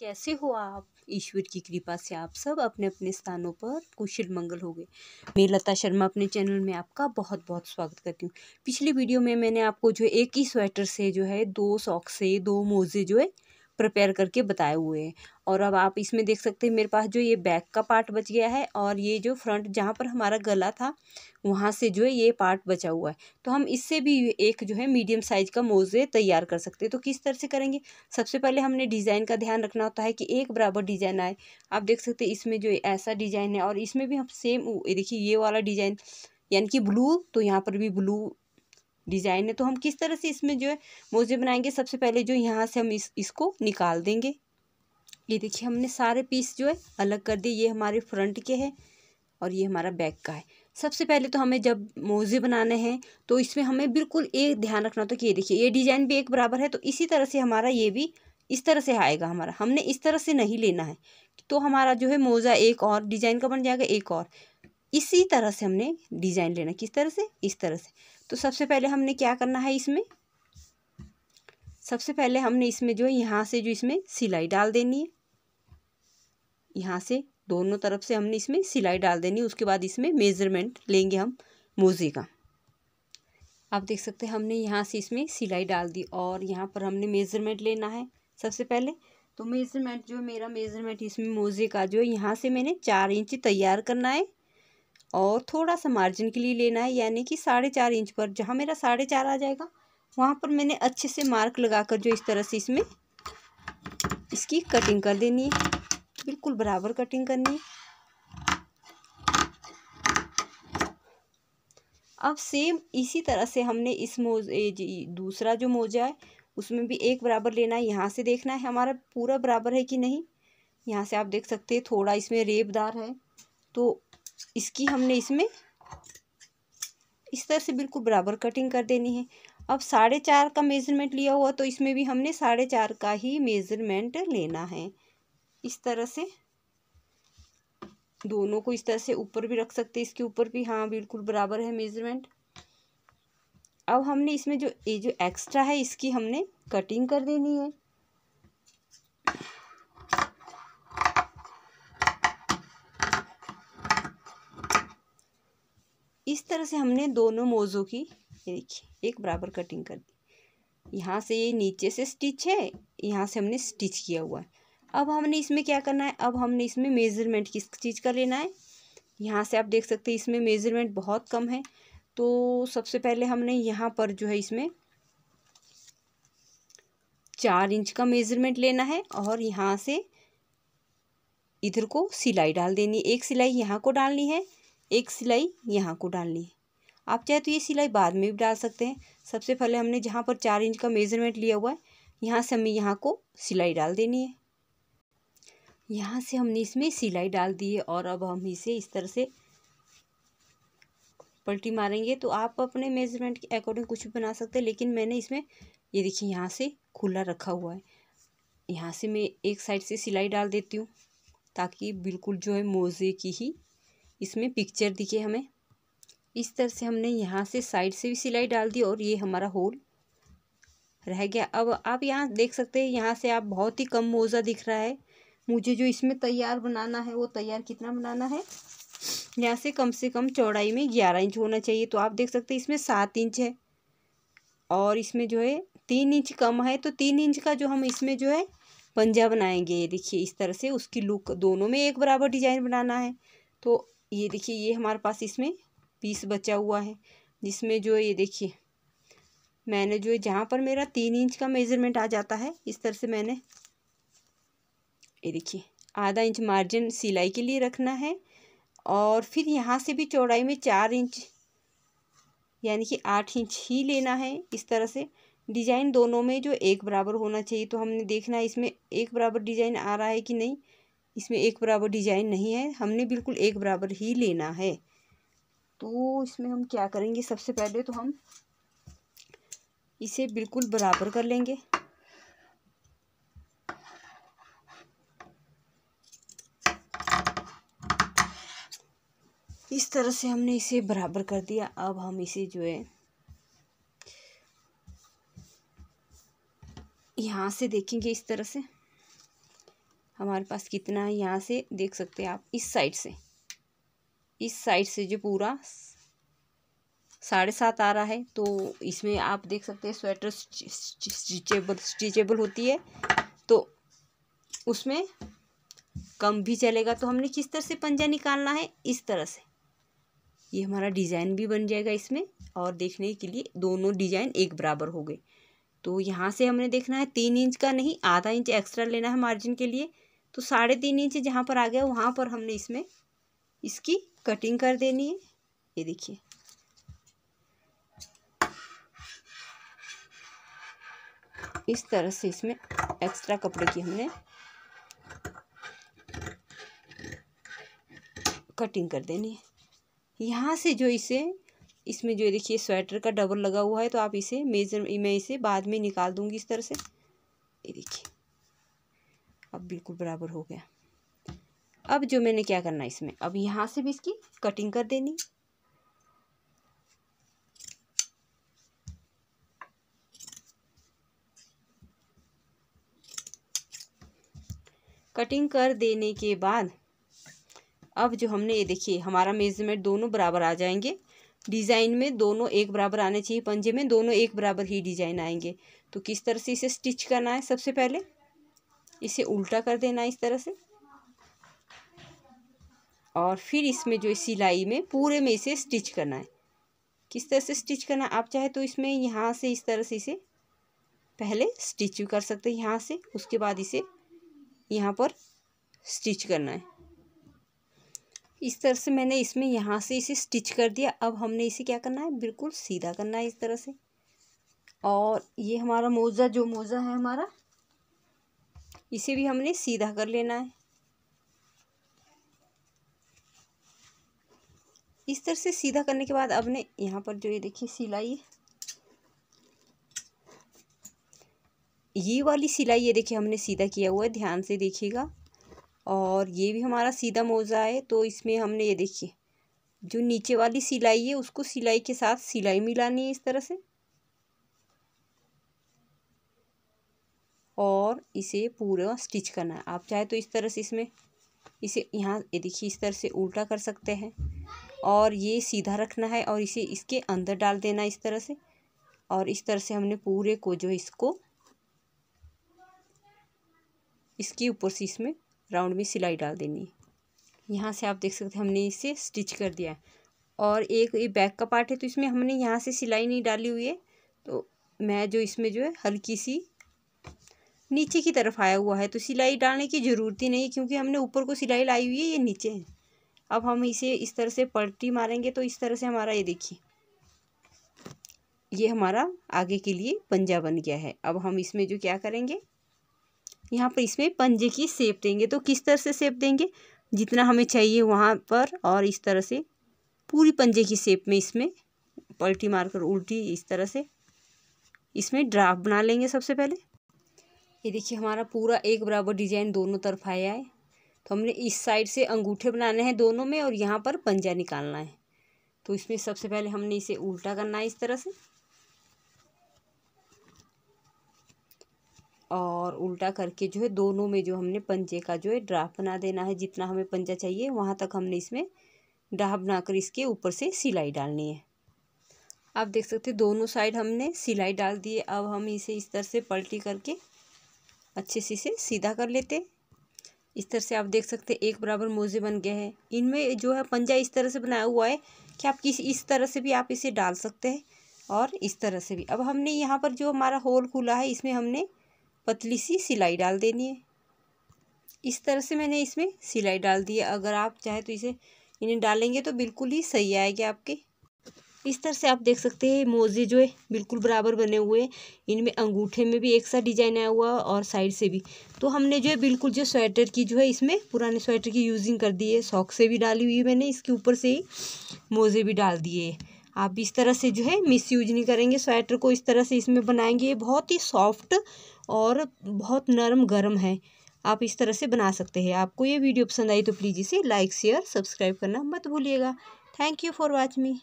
कैसे हो आप ईश्वर की कृपा से आप सब अपने अपने स्थानों पर कुशल मंगल हो गए मैं लता शर्मा अपने चैनल में आपका बहुत बहुत स्वागत करती हूँ पिछली वीडियो में मैंने आपको जो एक ही स्वेटर से जो है दो सॉक्स से दो मोज़े जो है प्रिपेयर करके बताए हुए हैं और अब आप इसमें देख सकते हैं मेरे पास जो ये बैक का पार्ट बच गया है और ये जो फ्रंट जहाँ पर हमारा गला था वहाँ से जो है ये पार्ट बचा हुआ है तो हम इससे भी एक जो है मीडियम साइज का मोज़े तैयार कर सकते हैं तो किस तरह से करेंगे सबसे पहले हमने डिज़ाइन का ध्यान रखना होता है कि एक बराबर डिज़ाइन आए आप देख सकते हैं इसमें जो ऐसा डिज़ाइन है और इसमें भी हम सेम देखिए ये वाला डिज़ाइन यानी कि ब्लू तो यहाँ पर भी ब्लू डिज़ाइन है तो हम किस तरह से इसमें जो है मोजे बनाएंगे सबसे पहले जो यहाँ से हम इस इसको निकाल देंगे ये देखिए हमने सारे पीस जो है अलग कर दिए ये हमारे फ्रंट के हैं और ये हमारा बैक का है सबसे पहले तो हमें जब मोजे बनाने हैं तो इसमें हमें बिल्कुल एक ध्यान रखना तो कि ये देखिए ये डिज़ाइन भी एक बराबर है तो इसी तरह से हमारा ये भी इस तरह से आएगा हमारा हमने इस तरह से नहीं लेना है तो हमारा जो है मोज़ा एक और डिज़ाइन का बन जाएगा एक और इसी तरह से हमने डिज़ाइन लेना किस तरह से इस तरह से तो सबसे पहले हमने क्या करना है इसमें सबसे पहले हमने इसमें जो है यहाँ से जो इसमें सिलाई डाल देनी है यहाँ से दोनों तरफ से हमने इसमें सिलाई डाल देनी है उसके बाद इसमें मेज़रमेंट लेंगे हम मोजे का आप देख सकते हैं हमने यहाँ से इसमें सिलाई डाल दी और यहाँ पर हमने मेज़रमेंट लेना है सबसे पहले तो मेज़रमेंट जो मेरा मेज़रमेंट इसमें मोजे का जो यहाँ से मैंने चार इंच तैयार करना है और थोड़ा सा मार्जिन के लिए लेना है यानी कि साढ़े चार इंच पर जहाँ मेरा साढ़े चार आ जाएगा वहाँ पर मैंने अच्छे से मार्क लगा कर जो इस तरह से इसमें इसकी कटिंग कर देनी है बिल्कुल बराबर कटिंग करनी है अब सेम इसी तरह से हमने इस मोज दूसरा जो मोजा है उसमें भी एक बराबर लेना है यहाँ से देखना है हमारा पूरा बराबर है कि नहीं यहाँ से आप देख सकते हैं थोड़ा इसमें रेबदार है तो इसकी हमने इसमें इस तरह से बिल्कुल बराबर कटिंग कर देनी है अब साढ़े चार का मेज़रमेंट लिया हुआ तो इसमें भी हमने साढ़े चार का ही मेज़रमेंट लेना है इस तरह से दोनों को इस तरह से ऊपर भी रख सकते हैं इसके ऊपर भी हाँ बिल्कुल बराबर है मेज़रमेंट अब हमने इसमें जो ये जो एक्स्ट्रा है इसकी हमने कटिंग कर देनी है इस तरह से हमने दोनों मोज़ों की ये देखिए एक बराबर कटिंग कर दी यहाँ से ये नीचे से स्टिच है यहाँ से हमने स्टिच किया हुआ है अब हमने इसमें क्या करना है अब हमने इसमें मेज़रमेंट किस चीज़ का लेना है यहाँ से आप देख सकते हैं इसमें मेज़रमेंट बहुत कम है तो सबसे पहले हमने यहाँ पर जो है इसमें चार इंच का मेज़रमेंट लेना है और यहाँ से इधर को सिलाई डाल देनी एक सिलाई यहाँ को डालनी है एक सिलाई यहाँ को डालनी है आप चाहे तो ये सिलाई बाद में भी डाल सकते हैं सबसे पहले हमने जहाँ पर चार इंच का मेज़रमेंट लिया हुआ है यहाँ से हमें यहाँ को सिलाई डाल देनी है यहाँ से हमने इसमें सिलाई डाल दी है और अब हम इसे इस तरह से पलटी मारेंगे तो आप अपने मेज़रमेंट के अकॉर्डिंग कुछ भी बना सकते हैं लेकिन मैंने इसमें ये देखिए यहाँ से खुला रखा हुआ है यहाँ से मैं एक साइड से सिलाई डाल देती हूँ ताकि बिल्कुल जो है मोज़े की ही इसमें पिक्चर दिखे हमें इस तरह से हमने यहाँ से साइड से भी सिलाई डाल दी और ये हमारा होल रह गया अब आप यहाँ देख सकते हैं यहाँ से आप बहुत ही कम मोज़ा दिख रहा है मुझे जो इसमें तैयार बनाना है वो तैयार कितना बनाना है यहाँ से कम से कम चौड़ाई में ग्यारह इंच होना चाहिए तो आप देख सकते हैं इसमें सात इंच है और इसमें जो है तीन इंच कम है तो तीन इंच का जो हम इसमें जो है पंजा बनाएंगे ये देखिए इस तरह से उसकी लुक दोनों में एक बराबर डिजाइन बनाना है तो ये देखिए ये हमारे पास इसमें पीस बचा हुआ है जिसमें जो ये देखिए मैंने जो है जहाँ पर मेरा तीन इंच का मेज़रमेंट आ जाता है इस तरह से मैंने ये देखिए आधा इंच मार्जिन सिलाई के लिए रखना है और फिर यहाँ से भी चौड़ाई में चार इंच यानी कि आठ इंच ही लेना है इस तरह से डिज़ाइन दोनों में जो एक बराबर होना चाहिए तो हमने देखना है इसमें एक बराबर डिज़ाइन आ रहा है कि नहीं इसमें एक बराबर डिजाइन नहीं है हमने बिल्कुल एक बराबर ही लेना है तो इसमें हम क्या करेंगे सबसे पहले तो हम इसे बिल्कुल बराबर कर लेंगे इस तरह से हमने इसे बराबर कर दिया अब हम इसे जो है यहाँ से देखेंगे इस तरह से हमारे पास कितना है यहाँ से देख सकते हैं आप इस साइड से इस साइड से जो पूरा साढ़े सात आ रहा है तो इसमें आप देख सकते हैं स्वेटर स्टिचेबल स्टिचेबल होती है तो उसमें कम भी चलेगा तो हमने किस तरह से पंजा निकालना है इस तरह से ये हमारा डिज़ाइन भी बन जाएगा इसमें और देखने के लिए दोनों डिज़ाइन एक बराबर हो गए तो यहाँ से हमने देखना है तीन इंच का नहीं आधा इंच एक्स्ट्रा लेना है मार्जिन के लिए तो साढ़े तीन इंच जहाँ पर आ गया वहाँ पर हमने इसमें इसकी कटिंग कर देनी है ये देखिए इस तरह से इसमें एक्स्ट्रा कपड़े की हमने कटिंग कर देनी है यहाँ से जो इसे इसमें जो देखिए स्वेटर का डबल लगा हुआ है तो आप इसे मेजर मैं इसे बाद में निकाल दूंगी इस तरह से ये देखिए अब बिल्कुल बराबर हो गया अब जो मैंने क्या करना है इसमें अब यहाँ से भी इसकी कटिंग कर देनी कटिंग कर देने के बाद अब जो हमने ये देखिए हमारा मेजरमेंट दोनों बराबर आ जाएंगे डिज़ाइन में दोनों एक बराबर आने चाहिए पंजे में दोनों एक बराबर ही डिज़ाइन आएंगे तो किस तरह से इसे स्टिच करना है सबसे पहले इसे उल्टा कर देना इस तरह से और फिर इसमें जो सिलाई में पूरे में इसे स्टिच करना है किस तरह से स्टिच करना आप चाहे तो इसमें यहाँ से इस तरह से इसे पहले स्टिच कर सकते हैं यहाँ से उसके बाद इसे यहाँ पर स्टिच करना है इस तरह से मैंने इसमें यहाँ से इसे स्टिच कर दिया अब हमने इसे क्या करना है बिल्कुल सीधा करना है इस तरह से और ये हमारा मोज़ा जो मोज़ा है हमारा इसे भी हमने सीधा कर लेना है इस तरह से सीधा करने के बाद अब ने यहाँ पर जो ये देखिए सिलाई ये वाली सिलाई ये देखिए हमने सीधा किया हुआ है ध्यान से देखिएगा और ये भी हमारा सीधा मोज़ा है तो इसमें हमने ये देखिए जो नीचे वाली सिलाई है उसको सिलाई के साथ सिलाई मिलानी है इस तरह से और इसे पूरा स्टिच करना है आप चाहे तो इस तरह से इसमें इसे यहाँ ये देखिए इस तरह से उल्टा कर सकते हैं और ये सीधा रखना है और इसे इसके अंदर डाल देना इस तरह से और इस तरह से हमने पूरे को जो इसको इसके ऊपर से इसमें राउंड में सिलाई डाल देनी है यहाँ से आप देख सकते हैं हमने इसे स्टिच कर दिया है और एक ये बैक का पार्ट है तो इसमें हमने यहाँ से सिलाई नहीं डाली हुई है तो मैं जो इसमें जो है हल्की सी नीचे की तरफ आया हुआ है तो सिलाई डालने की ज़रूरत ही नहीं क्योंकि हमने ऊपर को सिलाई लाई हुई है ये नीचे है अब हम इसे इस तरह से पलटी मारेंगे तो इस तरह से हमारा ये देखिए ये हमारा आगे के लिए पंजा बन गया है अब हम इसमें जो क्या करेंगे यहाँ पर इसमें पंजे की सेप देंगे तो किस तरह से सेप देंगे जितना हमें चाहिए वहाँ पर और इस तरह से पूरी पंजे की सेप में इसमें पलटी मारकर उल्टी इस तरह से इसमें ड्राफ्ट बना लेंगे सबसे पहले ये देखिए हमारा पूरा एक बराबर डिजाइन दोनों तरफ आया है तो हमने इस साइड से अंगूठे बनाने हैं दोनों में और यहाँ पर पंजा निकालना है तो इसमें सबसे पहले हमने इसे उल्टा करना है इस तरह से और उल्टा करके जो है दोनों में जो हमने पंजे का जो है ड्राफ बना देना है जितना हमें पंजा चाहिए वहाँ तक हमने इसमें ड्राफ बनाकर इसके ऊपर से सिलाई डालनी है आप देख सकते दोनों साइड हमने सिलाई डाल दी है अब हम इसे इस तरह से पलटी करके अच्छे से इसे सीधा कर लेते इस तरह से आप देख सकते हैं एक बराबर मोजे बन गए हैं इनमें जो है पंजा इस तरह से बनाया हुआ है कि आप किसी इस तरह से भी आप इसे डाल सकते हैं और इस तरह से भी अब हमने यहाँ पर जो हमारा होल खुला है इसमें हमने पतली सी सिलाई डाल देनी है इस तरह से मैंने इसमें सिलाई डाल दी है अगर आप चाहे तो इसे इन्हें डालेंगे तो बिल्कुल ही सही आएगी आपके इस तरह से आप देख सकते हैं मोजे जो है बिल्कुल बराबर बने हुए हैं इनमें अंगूठे में भी एक सा डिजाइन आया हुआ और साइड से भी तो हमने जो है बिल्कुल जो स्वेटर की जो है इसमें पुराने स्वेटर की यूजिंग कर दी है सॉक से भी डाली हुई है मैंने इसके ऊपर से ही मोजे भी डाल दिए आप इस तरह से जो है मिस यूज नहीं करेंगे स्वेटर को इस तरह से इसमें बनाएंगे ये बहुत ही सॉफ्ट और बहुत नरम गर्म है आप इस तरह से बना सकते हैं आपको ये वीडियो पसंद आई तो प्लीज़ इसे लाइक शेयर सब्सक्राइब करना मत भूलिएगा thank you for watch me